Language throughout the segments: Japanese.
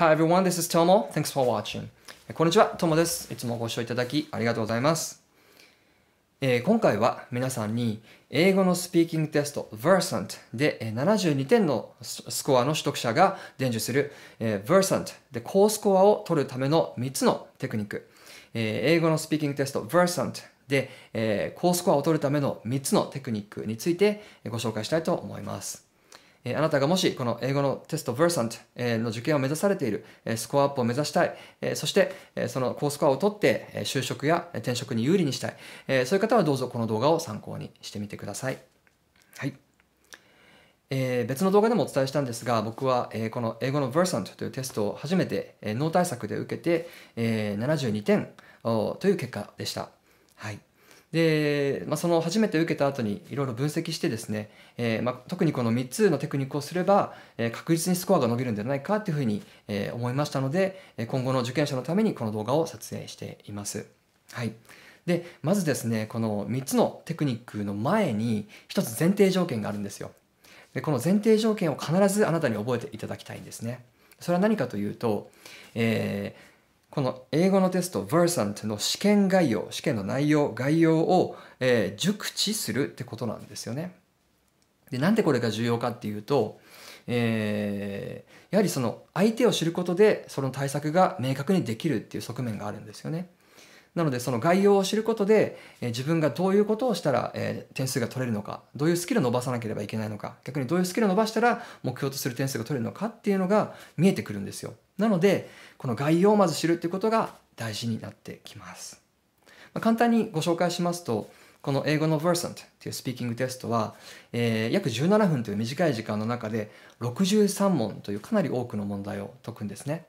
Hi everyone, this is Tomo. Thanks for watching. こんにちは、Tomo です。いつもご視聴いただきありがとうございます。えー、今回は皆さんに英語のスピーキングテスト Versant で72点のスコアの取得者が伝授する、えー、Versant で高スコアを取るための3つのテクニック、えー、英語のスピーキングテスト Versant で、えー、高スコアを取るための3つのテクニックについてご紹介したいと思います。えあなたがもしこの英語のテスト Versant の受験を目指されている、スコアアップを目指したい、そしてその高スコアを取って就職や転職に有利にしたい、そういう方はどうぞこの動画を参考にしてみてください。はい。えー、別の動画でもお伝えしたんですが、僕は、えこの英語の Versant というテストを初めて、え脳対策で受けて、え72点という結果でした。はい。で、まあ、その初めて受けた後にいろいろ分析してですね、えー、まあ、特にこの3つのテクニックをすれば、えー、確実にスコアが伸びるんじゃないかというふうに、えー、思いましたので今後の受験者のためにこの動画を撮影しています。はい、でまずですねこの3つのテクニックの前に1つ前提条件があるんですよ。でこの前提条件を必ずあなたに覚えていただきたいんですね。それは何かというと、えー、この英語のテスト Versant の試験概要試験の内容概要を、えー、熟知するってことなんですよね。でなんでこれが重要かっていうと、えー、やはりその相手を知ることでその対策が明確にできるっていう側面があるんですよね。なのでその概要を知ることで、え自分がどういうことをしたら、え点数が取れるのか、どういうスキルを伸ばさなければいけないのか、逆にどういうスキルを伸ばしたら目標とする点数が取れるのかっていうのが見えてくるんですよ。なので、この概要をまず知るっていうことが大事になってきます。まあ、簡単にご紹介しますと、この英語の Versant というスピーキングテストは、えー、約17分という短い時間の中で63問というかなり多くの問題を解くんですね。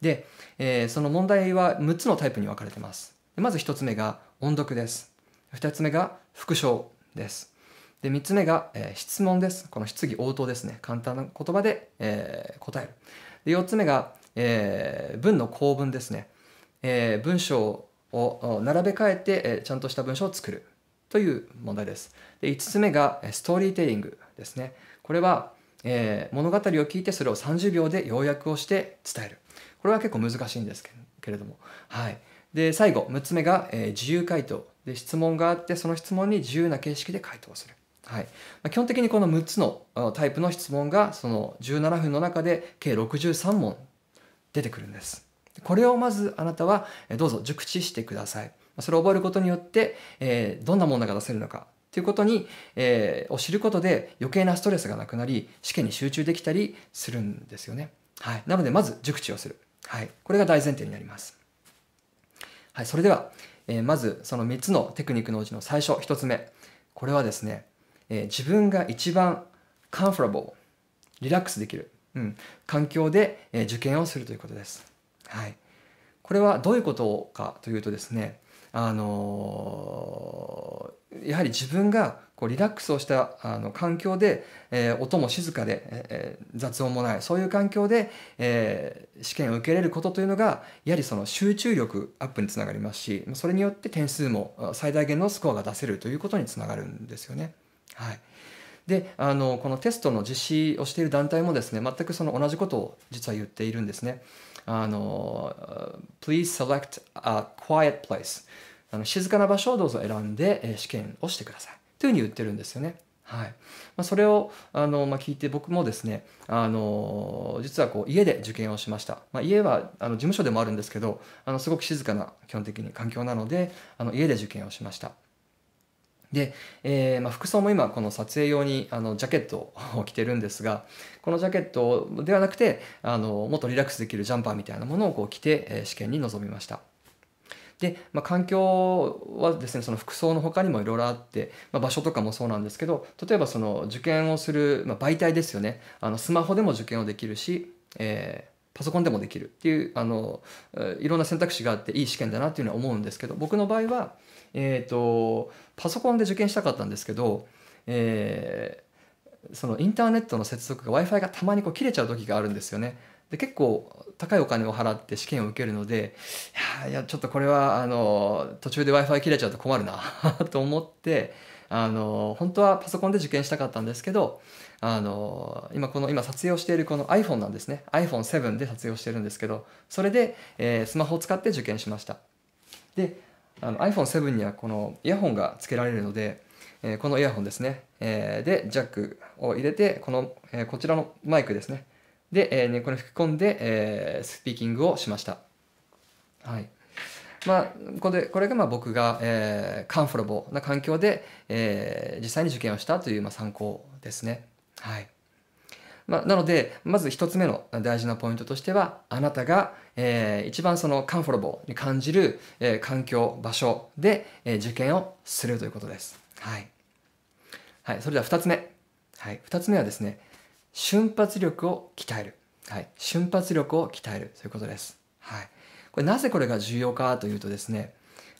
で、えー、その問題は6つのタイプに分かれてます。まず1つ目が音読です。2つ目が復唱です。で、3つ目が、えー、質問です。この質疑応答ですね。簡単な言葉で、えー、答える。で、4つ目が、えー、文の構文ですね。え文章を並べ替えて、えちゃんとした文章を作るという問題です。で、5つ目が、ストーリーテリングですね。これは、え物語を聞いてそれを30秒で要約をして伝える。これは結構難しいんですけれども。はい。で、最後、6つ目が、えー、自由回答。で、質問があって、その質問に自由な形式で回答する。はい。まあ、基本的にこの6つのタイプの質問が、その17分の中で計63問出てくるんです。これをまずあなたはどうぞ熟知してください。それを覚えることによって、えー、どんな問題が出せるのかということに、えー、を知ることで余計なストレスがなくなり、試験に集中できたりするんですよね。はい。なので、まず熟知をする。はい。これが大前提になります。はい、それでは、えー、まずその3つのテクニックのうちの最初、1つ目。これはですね、えー、自分が一番カンフォラボー、リラックスできる、うん、環境で、えー、受験をするということです。はい。これはどういうことかというとですね、あのー、やはり自分がこうリラックスをしたあの環境で、えー、音も静かで、えー、雑音もないそういう環境で、えー、試験を受けれることというのがやはりその集中力アップにつながりますしそれによって点数も最大限のスコアが出せるということにつながるんですよね。はい、であのこのテストの実施をしている団体もですね全くその同じことを実は言っているんですね。あの Please select a quiet place あの静かな場所をどうぞ選んで試験をしてください。というふうに言ってるんですよね。はいまあ、それをあの、まあ、聞いて僕もですねあの実はこう家で受験をしました、まあ、家はあの事務所でもあるんですけどあのすごく静かな基本的に環境なのであの家で受験をしましたで、えー、まあ、服装も今この撮影用にあのジャケットを着てるんですがこのジャケットではなくてあのもっとリラックスできるジャンパーみたいなものをこう着て、え試験に臨みましたで、まあ、環境はですねその服装の他にもいろいろあって、まあ、場所とかもそうなんですけど例えばその受験をする、まあ、媒体ですよねあのスマホでも受験をできるし、えーパソコンでもできるっていうあのいろんな選択肢があっていい試験だなっていうのは思うんですけど僕の場合は、えーと、とパソコンで受験したかったんですけど、えー、そのインターネットの接続が Wi-Fi がたまにこう切れちゃう時があるんですよね。で結構高いお金を払って試験を受けるのでいやちょっとこれはあの途中で w i f i 切れちゃうと困るな と思ってあの本当はパソコンで受験したかったんですけどあの今この今撮影をしているこの iPhone なんですね iPhone7 で撮影をしてるんですけどそれで、えー、スマホを使って受験しましたで iPhone7 にはこのイヤホンがつけられるのでえこのイヤホンですね、えで、ジャックを入れて、この、えこちらのマイクですね。で、えね、これ吹き込んで、えスピーキングをしました。はい。まあ、これこれがまあ僕が、えー、カンフォロボーな環境で、えー、実際に受験をしたというまあ参考ですね。はいまあ、なのでまず一つ目の大事なポイントとしてはあなたが、えー、一番そのカンフォロボーに感じる、えー、環境場所で、えー、受験をするということです。はいはい、それでは2つ目。はい、2つ目はですね、瞬発力を鍛える。はい、瞬発力を鍛えるということです。はい。これなぜこれが重要かというとですね、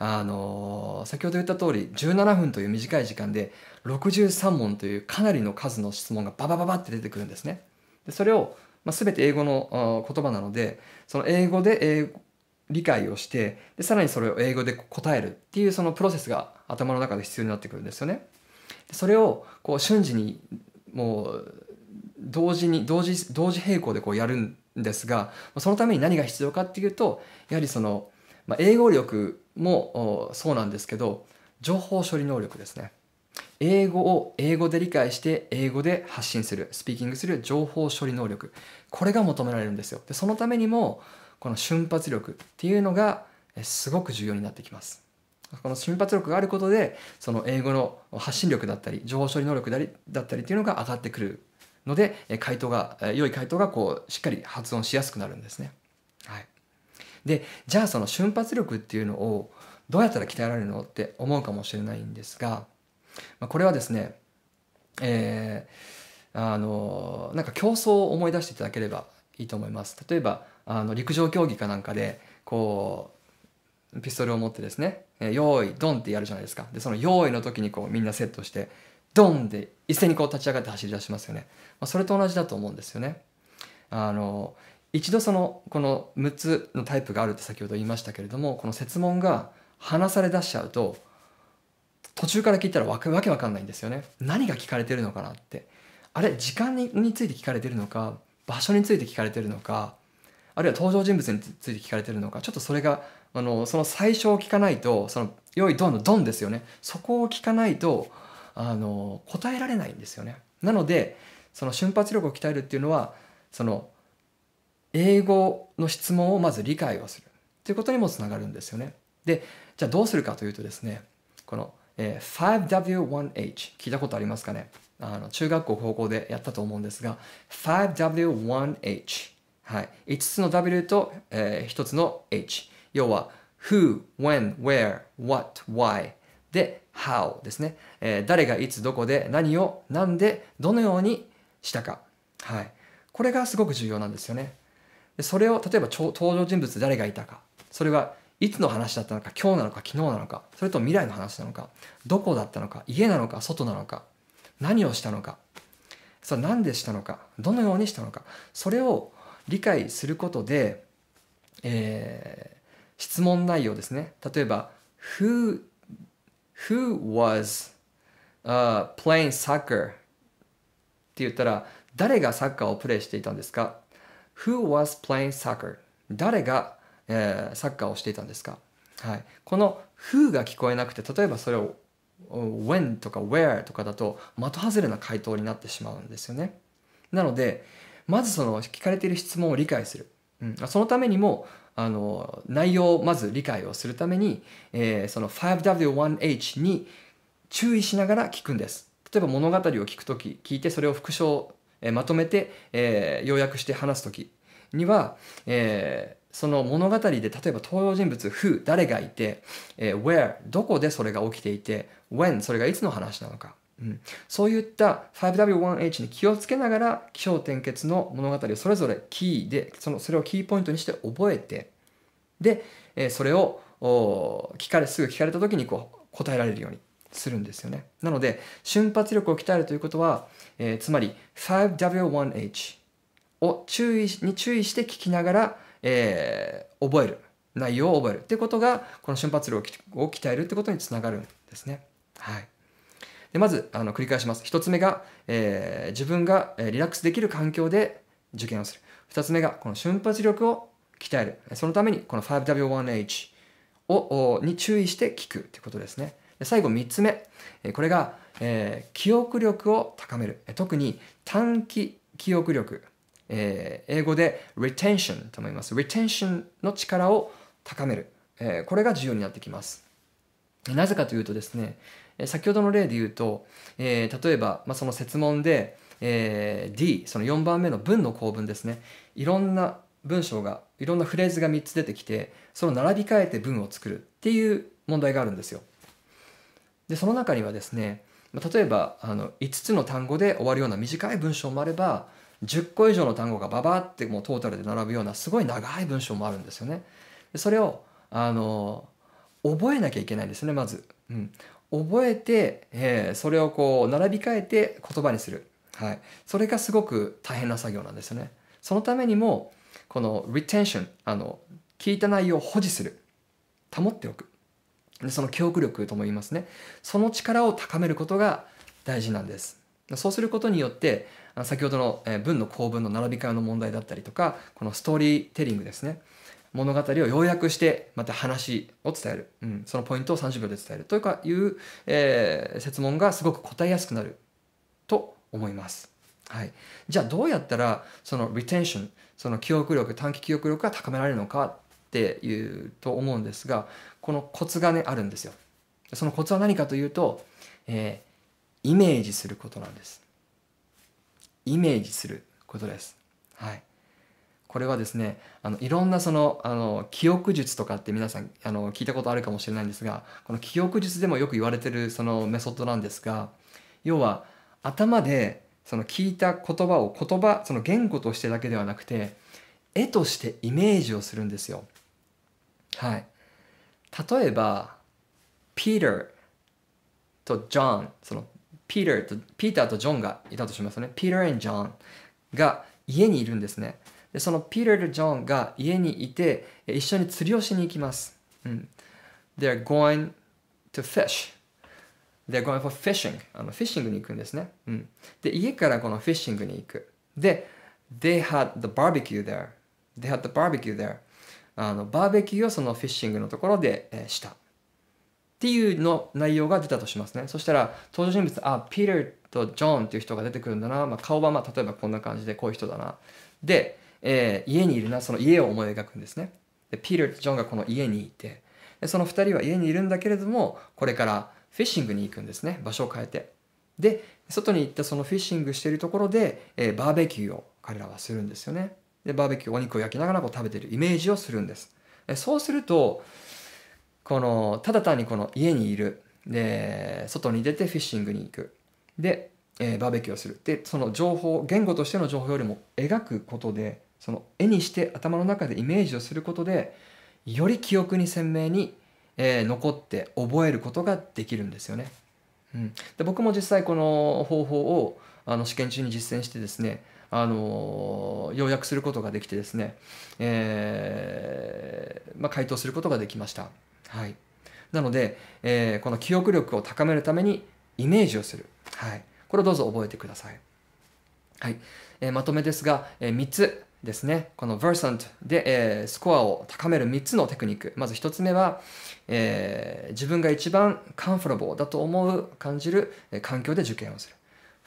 あのー、先ほど言った通り、17分という短い時間で、63問というかなりの数の質問がババババって出てくるんですね。でそれを、まあ、全て英語の言葉なので、その英語で英語、理解をしてでさらにそれを英語で答えるっていうそのプロセスが頭の中で必要になってくるんですよね。それをこう瞬時にもう同時に同時同時並行でこうやるんですがそのために何が必要かっていうとやはりその、まあ、英語力もそうなんですけど情報処理能力ですね英語を英語で理解して英語で発信するスピーキングする情報処理能力これが求められるんですよでそのためにもこの瞬発力っていうのがすごく重要になってきますこの瞬発力があることでその英語の発信力だったり情報処理能力だったりっていうのが上がってくるので回答が良い回答がこうしっかり発音しやすくなるんですね。はい、でじゃあその瞬発力っていうのをどうやったら鍛えられるのって思うかもしれないんですが、まあ、これはですねえー、あのなんか競争を思い出していただければいいと思います。例えばあの陸上競技かなんかでこうピストルを持ってですね、用意、ドンってやるじゃないですか。で、その用意の時にこうみんなセットして、ドンで一斉にこう立ち上がって走り出しますよね。まあ、それと同じだと思うんですよね。あの、一度その、この6つのタイプがあるって先ほど言いましたけれども、この設問が話され出しちゃうと、途中から聞いたらわけわけわかんないんですよね。何が聞かれてるのかなって。あれ、時間にについて聞かれてるのか、場所について聞かれてるのか、あるいは登場人物について聞かれてるのか、ちょっとそれがあのその最初を聞かないとそのドンのドンですよねそこを聞かないとあの答えられないんですよねなのでその瞬発力を鍛えるっていうのはその英語の質問をまず理解をするということにもつながるんですよねでじゃあどうするかというとですねこの、ー、5W1H 聞いたことありますかねあの中学校高校でやったと思うんですが 5W1H はい5つの W と、えー、1つの H 要は who, when, where, what, why で how ですね、えー、誰がいつどこで何を何でどのようにしたか。はい。これがすごく重要なんですよね。でそれを例えば登場人物誰がいたか。それはいつの話だったのか、今日なのか、昨日なのか、それと未来の話なのか、どこだったのか、家なのか、外なのか、何をしたのか、それ何でしたのか、どのようにしたのか、それを理解することで、え質問内容ですね。例えば、Who, who was、uh, playing soccer? って言ったら、誰がサッカーをプレイしていたんですか ?Who was playing soccer? 誰が、えー、サッカーをしていたんですかはい、この「who」が聞こえなくて例えばそれを「when」とか「where」とかだと的外れな回答になってしまうんですよね。なのでまずその聞かれている質問を理解する、うん、そのためにもあの内容をまず理解をするために、えー、その 5W1H に注意しながら聞くんです。例えば物語を聞くとき、聞いてそれを復唱、えー、まとめて、えー、要約して話すときには、えー、その物語で例えば登場人物 who 誰がいて、えー、where どこでそれが起きていて when それがいつの話なのかうん、そういった 5W1H に気をつけながら気象転結の物語をそれぞれキーでそのそれをキーポイントにして覚えてで、えそれを聞かれすぐ聞かれた時にこう答えられるようにするんですよねなので瞬発力を鍛えるということは、えー、つまり 5W1H を注意に注意して聞きながら、えー、覚える内容を覚えるってことがこの瞬発力を鍛えるってことにつながるんですねはい。でまずあの繰り返します。1つ目が、えー、自分がリラックスできる環境で受験をする。2つ目がこの瞬発力を鍛える。そのためにこの 5W1H をに注意して聞くということですね。で最後3つ目。これが、えー、記憶力を高める。特に短期記憶力。えー、英語で retention と思います。retention の力を高める。えー、これが重要になってきます。なぜかというとですね、先ほどの例で言うと、えー、例えば、まあ、その設問で、えー、D その4番目の文の構文ですねいろんな文章がいろんなフレーズが3つ出てきてその並び替えて文を作るっていう問題があるんですよ。でその中にはですね例えばあの5つの単語で終わるような短い文章もあれば10個以上の単語がババってもうトータルで並ぶようなすごい長い文章もあるんですよね。でそれをあの覚えなきゃいけないんですねまず、うん。覚えて、えー、それをこう並び替えて言葉にする、はい、それがすごく大変な作業なんですよねそのためにもこの retention あの聞いた内容を保持する保っておくでその記憶力とも言いますねその力を高めることが大事なんですそうすることによって先ほどの文の構文の並び替えの問題だったりとかこのストーリーテリングですね物語を要約してまた話を伝える、うん、そのポイントを30秒で伝えるというかいう、えー、説問がすごく答えやすくなると思います。はい、じゃあどうやったらそのリテンションその記憶力短期記憶力が高められるのかっていうと思うんですがこのコツがねあるんですよ。そのコツは何かというと、えー、イメージすることなんです。イメージすることです。はい。これはですねあのいろんなそのあの記憶術とかって皆さんあの聞いたことあるかもしれないんですがこの記憶術でもよく言われてるそのメソッドなんですが要は頭でその聞いた言葉を言葉その言語としてだけではなくて絵としてイメージをするんですよ。はい、例えばピーターとジョンそのピーターとピーターとジョンがいたとしますよね。ピータージョンが家にいるんですね。でそのピーターとジョンが家にいて一緒に釣りをしに行きます。うん、They're going to fish. They're going for fishing. あのフィッシングに行くんですね、うん。で、家からこのフィッシングに行く。で、They had the barbecue there. They had the barbecue there. あのバーベキューをそのフィッシングのところで、えー、した。っていうの内容が出たとしますね。そしたら登場人物、あ、ピーターとジョンっていう人が出てくるんだな。まあ、顔はまあ例えばこんな感じでこういう人だな。で、えー、家にいるな、その家を思い描くんですね。で、ピーターとジョンがこの家にいて、でその2人は家にいるんだけれども、これからフィッシングに行くんですね。場所を変えて。で、外に行ったそのフィッシングしているところで、えー、バーベキューを彼らはするんですよね。で、バーベキュー、お肉を焼きながらこう食べてるイメージをするんです。でそうすると、この、ただ単にこの家にいる。で、外に出てフィッシングに行く。で、えー、バーベキューをする。で、その情報、言語としての情報よりも描くことで、その絵にして頭の中でイメージをすることでより記憶に鮮明に、えー、残って覚えることができるんですよね。うん、で僕も実際この方法をあの試験中に実践してですねあの要約することができてですね、えー、まあ、回答することができました。はい、なので、えー、この記憶力を高めるためにイメージをする。はい、これをどうぞ覚えてください。はいえー、まとめですが、え3つですねこの Versant で、えー、スコアを高める3つのテクニックまず1つ目は、えー、自分が一番カンフォラボーだと思う感じる環境で受験をする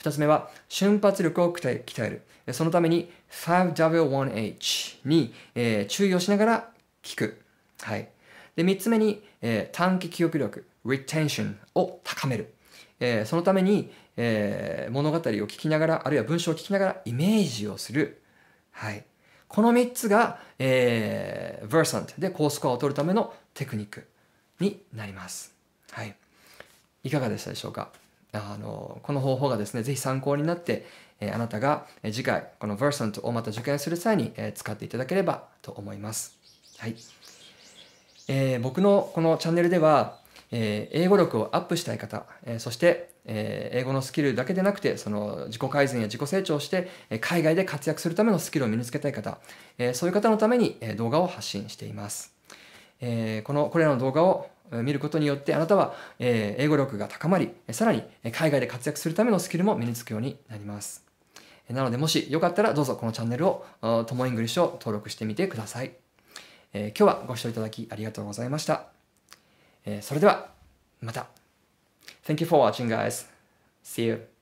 2つ目は瞬発力を鍛えるそのために 5W1H に、えー、注意をしながら聞く、はい、で3つ目に、えー、短期記憶力 Retention を高める、えー、そのために、えー、物語を聞きながらあるいは文章を聞きながらイメージをするはい。この3つが、えー、Versant で高スコアを取るためのテクニックになります。はい。いかがでしたでしょうかあの、この方法がですね、ぜひ参考になって、えー、あなたが次回、この Versant をまた受験する際に、えー、使っていただければと思います。はい。えー、僕のこのチャンネルでは、えー、英語力をアップしたい方、えー、そして、えー、英語のスキルだけでなくて、その自己改善や自己成長して、え海外で活躍するためのスキルを身につけたい方、えそういう方のために、え動画を発信しています。えこの、これらの動画を見ることによってあなたは、え英語力が高まり、さらに海外で活躍するためのスキルも身につくようになります。なのでもしよかったらどうぞこのチャンネルをともイングリッシュを登録してみてください。え今日はご視聴いただきありがとうございました。それでは、また。Thank you for watching, guys. See you.